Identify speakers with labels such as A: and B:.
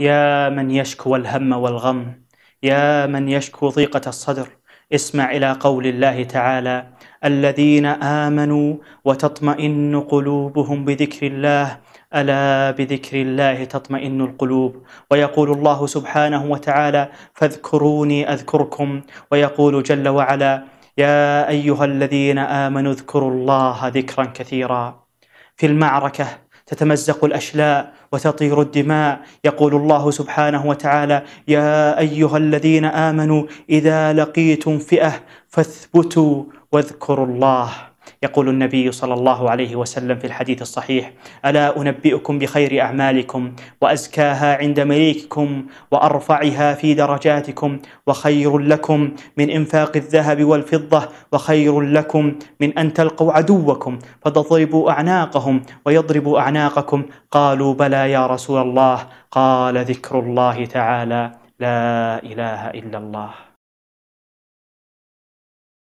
A: يا من يشكو الهم والغم يا من يشكو ضيقة الصدر اسمع إلى قول الله تعالى الذين آمنوا وتطمئن قلوبهم بذكر الله ألا بذكر الله تطمئن القلوب ويقول الله سبحانه وتعالى فاذكروني أذكركم ويقول جل وعلا يا أيها الذين آمنوا اذكروا الله ذكرا كثيرا في المعركة تتمزق الاشلاء وتطير الدماء يقول الله سبحانه وتعالى يا ايها الذين امنوا اذا لقيتم فئه فاثبتوا واذكروا الله يقول النبي صلى الله عليه وسلم في الحديث الصحيح الا انبئكم بخير اعمالكم وازكاها عند مليككم وارفعها في درجاتكم وخير لكم من انفاق الذهب والفضه وخير لكم من ان تلقوا عدوكم فتضربوا اعناقهم ويضربوا اعناقكم قالوا بلى يا رسول الله قال ذكر الله تعالى لا اله الا الله